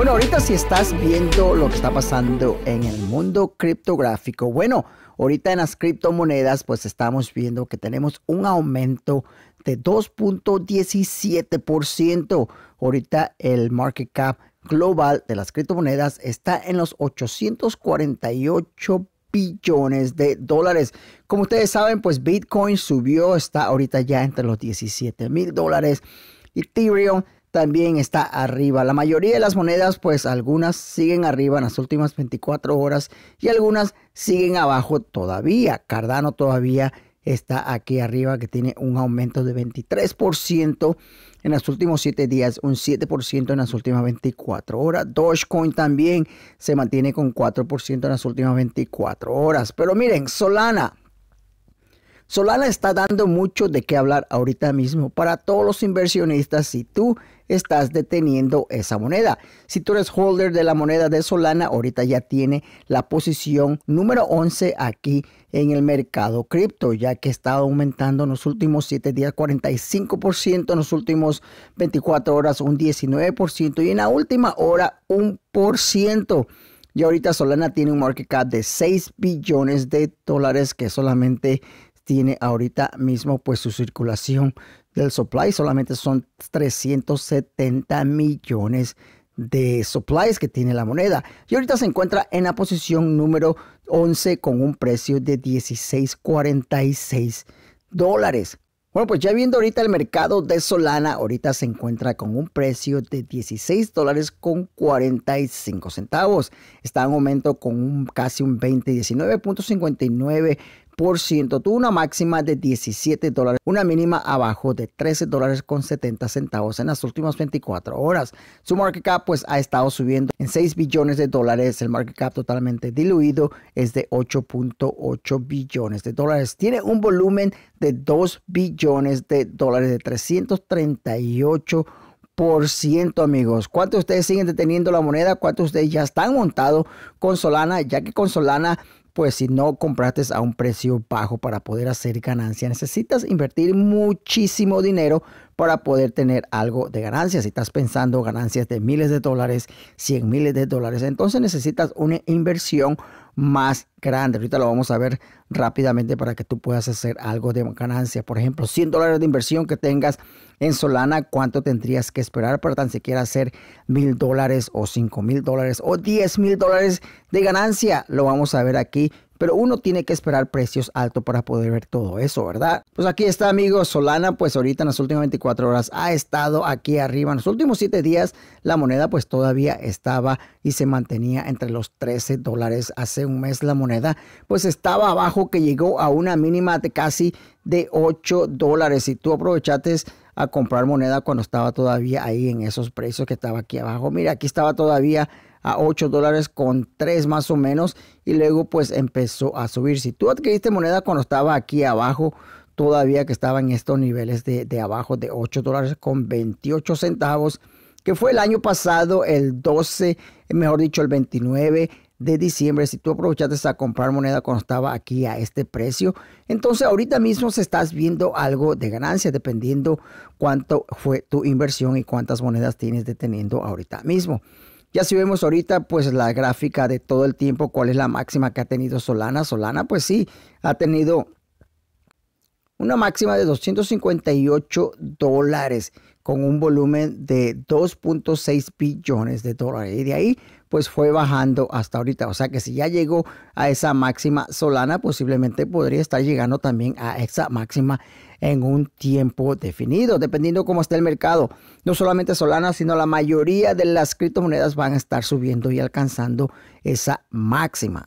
Bueno, ahorita si estás viendo lo que está pasando en el mundo criptográfico, bueno, ahorita en las criptomonedas pues estamos viendo que tenemos un aumento de 2.17%. Ahorita el market cap global de las criptomonedas está en los 848 billones de dólares. Como ustedes saben, pues Bitcoin subió, está ahorita ya entre los 17 mil dólares. Ethereum también está arriba. La mayoría de las monedas, pues algunas siguen arriba en las últimas 24 horas y algunas siguen abajo todavía. Cardano todavía está aquí arriba que tiene un aumento de 23% en los últimos 7 días, un 7% en las últimas 24 horas. Dogecoin también se mantiene con 4% en las últimas 24 horas. Pero miren, Solana Solana está dando mucho de qué hablar ahorita mismo para todos los inversionistas si tú estás deteniendo esa moneda. Si tú eres holder de la moneda de Solana, ahorita ya tiene la posición número 11 aquí en el mercado cripto, ya que está aumentando en los últimos 7 días 45%, en los últimos 24 horas un 19% y en la última hora un por ciento. Y ahorita Solana tiene un market cap de 6 billones de dólares que solamente tiene ahorita mismo pues su circulación del supply. Solamente son 370 millones de supplies que tiene la moneda. Y ahorita se encuentra en la posición número 11 con un precio de 16.46 dólares. Bueno, pues ya viendo ahorita el mercado de Solana, ahorita se encuentra con un precio de 16 dólares con 45 centavos. Está en aumento con un, casi un 20, tuvo una máxima de 17 dólares, una mínima abajo de 13 dólares con 70 centavos en las últimas 24 horas. Su market cap pues ha estado subiendo en 6 billones de dólares, el market cap totalmente diluido es de 8.8 billones de dólares. Tiene un volumen de 2 billones de dólares de 338 ciento, amigos. ¿Cuántos de ustedes siguen deteniendo la moneda? ¿Cuántos de ustedes ya están montados con Solana? Ya que con Solana pues si no compraste a un precio bajo para poder hacer ganancia, necesitas invertir muchísimo dinero para poder tener algo de ganancia. Si estás pensando ganancias de miles de dólares, cien miles de dólares, entonces necesitas una inversión más grande Ahorita lo vamos a ver rápidamente para que tú puedas hacer algo de ganancia. Por ejemplo, 100 dólares de inversión que tengas en Solana, ¿cuánto tendrías que esperar para tan siquiera hacer mil dólares o cinco mil dólares o diez mil dólares de ganancia? Lo vamos a ver aquí pero uno tiene que esperar precios altos para poder ver todo eso, ¿verdad? Pues aquí está, amigos, Solana, pues ahorita en las últimas 24 horas ha estado aquí arriba. En los últimos 7 días la moneda pues todavía estaba y se mantenía entre los 13 dólares. Hace un mes la moneda pues estaba abajo que llegó a una mínima de casi de 8 dólares. Y tú aprovechates a comprar moneda cuando estaba todavía ahí en esos precios que estaba aquí abajo. Mira, aquí estaba todavía a 8 dólares con 3 más o menos y luego pues empezó a subir. Si tú adquiriste moneda cuando estaba aquí abajo, todavía que estaba en estos niveles de, abajo de 8 dólares con 28 centavos, que fue el año pasado, el 12, mejor dicho, el 29 de diciembre, si tú aprovechaste a comprar moneda cuando estaba aquí a este precio, entonces ahorita mismo se estás viendo algo de ganancia dependiendo cuánto fue tu inversión y cuántas monedas tienes deteniendo ahorita mismo. Ya si vemos ahorita pues la gráfica de todo el tiempo, cuál es la máxima que ha tenido Solana. Solana pues sí, ha tenido una máxima de 258 dólares con un volumen de 2.6 billones de dólares. Y de ahí pues fue bajando hasta ahorita. O sea que si ya llegó a esa máxima solana, posiblemente podría estar llegando también a esa máxima en un tiempo definido, dependiendo cómo esté el mercado. No solamente Solana, sino la mayoría de las criptomonedas van a estar subiendo y alcanzando esa máxima.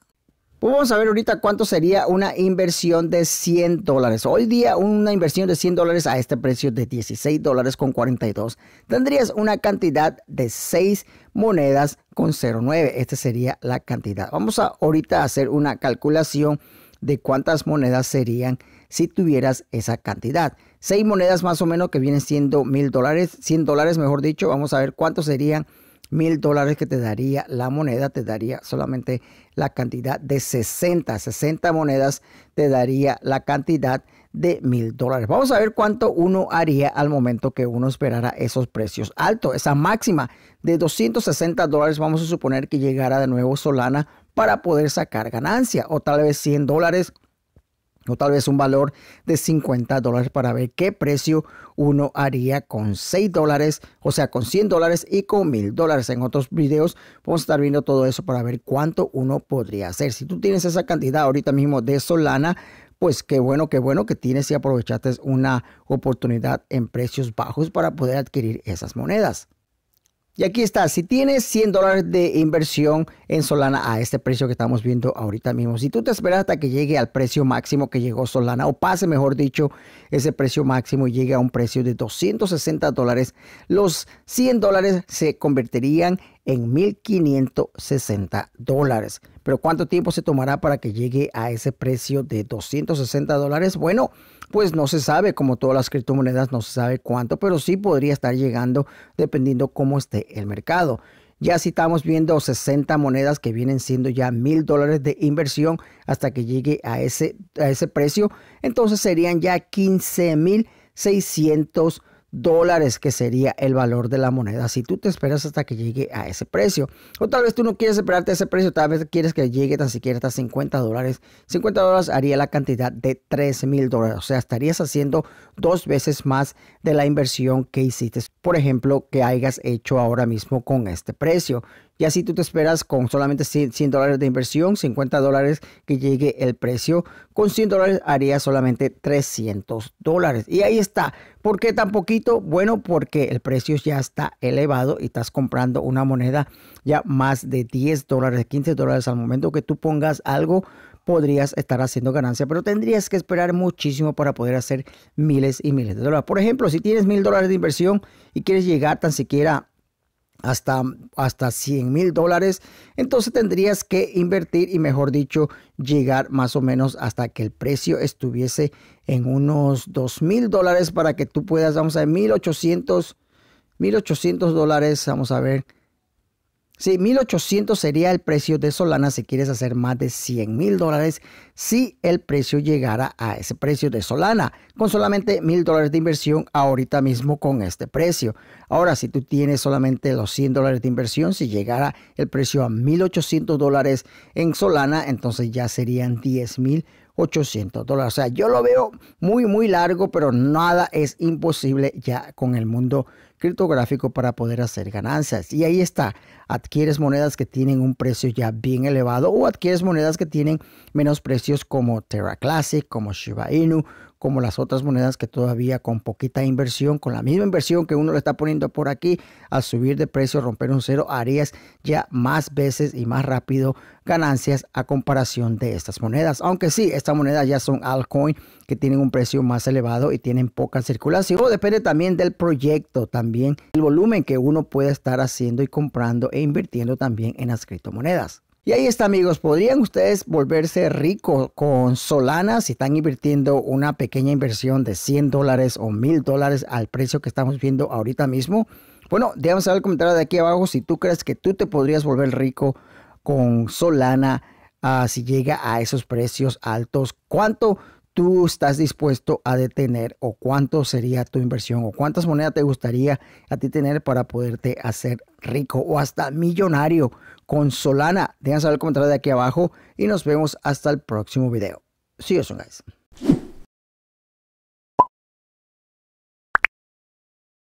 Pues vamos a ver ahorita cuánto sería una inversión de 100 dólares. Hoy día una inversión de 100 dólares a este precio de 16 dólares con 42. Tendrías una cantidad de 6 monedas con 0,9. Esta sería la cantidad. Vamos a ahorita hacer una calculación de cuántas monedas serían si tuvieras esa cantidad. 6 monedas más o menos que vienen siendo 1000 dólares, 100 dólares mejor dicho. Vamos a ver cuánto serían mil dólares que te daría la moneda, te daría solamente la cantidad de 60, 60 monedas te daría la cantidad de mil dólares. Vamos a ver cuánto uno haría al momento que uno esperara esos precios altos. Esa máxima de 260 dólares, vamos a suponer que llegara de nuevo Solana para poder sacar ganancia o tal vez 100 dólares o tal vez un valor de 50 dólares para ver qué precio uno haría con 6 dólares, o sea, con 100 dólares y con 1000 dólares. En otros videos vamos a estar viendo todo eso para ver cuánto uno podría hacer. Si tú tienes esa cantidad ahorita mismo de Solana, pues qué bueno, qué bueno que tienes y aprovechaste una oportunidad en precios bajos para poder adquirir esas monedas. Y aquí está, si tienes 100 dólares de inversión en Solana a este precio que estamos viendo ahorita mismo, si tú te esperas hasta que llegue al precio máximo que llegó Solana, o pase mejor dicho ese precio máximo y llegue a un precio de 260 dólares, los 100 dólares se convertirían en en 1.560 dólares. Pero ¿cuánto tiempo se tomará para que llegue a ese precio de 260 dólares? Bueno, pues no se sabe, como todas las criptomonedas no se sabe cuánto, pero sí podría estar llegando dependiendo cómo esté el mercado. Ya si estamos viendo 60 monedas que vienen siendo ya mil dólares de inversión hasta que llegue a ese, a ese precio, entonces serían ya 15 mil dólares, que sería el valor de la moneda, si tú te esperas hasta que llegue a ese precio. O tal vez tú no quieres esperarte a ese precio, tal vez quieres que llegue tan siquiera hasta 50 dólares. 50 dólares haría la cantidad de 13 mil dólares, o sea, estarías haciendo dos veces más de la inversión que hiciste, por ejemplo, que hayas hecho ahora mismo con este precio. Y así tú te esperas con solamente 100 dólares de inversión, 50 dólares que llegue el precio. Con 100 dólares harías solamente 300 dólares. Y ahí está. ¿Por qué tan poquito? Bueno, porque el precio ya está elevado y estás comprando una moneda ya más de 10 dólares, 15 dólares al momento que tú pongas algo podrías estar haciendo ganancia, pero tendrías que esperar muchísimo para poder hacer miles y miles de dólares. Por ejemplo, si tienes mil dólares de inversión y quieres llegar tan siquiera hasta, hasta 100 mil dólares, entonces tendrías que invertir y mejor dicho, llegar más o menos hasta que el precio estuviese en unos 2 mil dólares para que tú puedas, vamos a ver, 1800, 1800 dólares, vamos a ver, Sí, 1800 sería el precio de Solana si quieres hacer más de 100 mil dólares, si el precio llegara a ese precio de Solana, con solamente mil dólares de inversión ahorita mismo con este precio. Ahora, si tú tienes solamente los 100 dólares de inversión, si llegara el precio a 1800 dólares en Solana, entonces ya serían 10 mil 800 dólares. O sea, yo lo veo muy, muy largo, pero nada es imposible ya con el mundo criptográfico para poder hacer ganancias. Y ahí está, adquieres monedas que tienen un precio ya bien elevado o adquieres monedas que tienen menos precios como Terra Classic, como Shiba Inu, como las otras monedas que todavía con poquita inversión, con la misma inversión que uno le está poniendo por aquí, al subir de precio, romper un cero, harías ya más veces y más rápido ganancias a comparación de estas monedas. Aunque sí, estas monedas ya son altcoin que tienen un precio más elevado y tienen poca circulación. O depende también del proyecto, también el volumen que uno puede estar haciendo y comprando e invirtiendo también en las criptomonedas. Y ahí está amigos, podrían ustedes volverse ricos con Solana si están invirtiendo una pequeña inversión de 100 dólares o 1000 dólares al precio que estamos viendo ahorita mismo. Bueno, déjame saber el comentario de aquí abajo si tú crees que tú te podrías volver rico con Solana ah, si llega a esos precios altos. ¿Cuánto tú estás dispuesto a detener o cuánto sería tu inversión o cuántas monedas te gustaría a ti tener para poderte hacer rico o hasta millonario con Solana. Déjame saber el comentario de aquí abajo y nos vemos hasta el próximo video. See you soon, guys.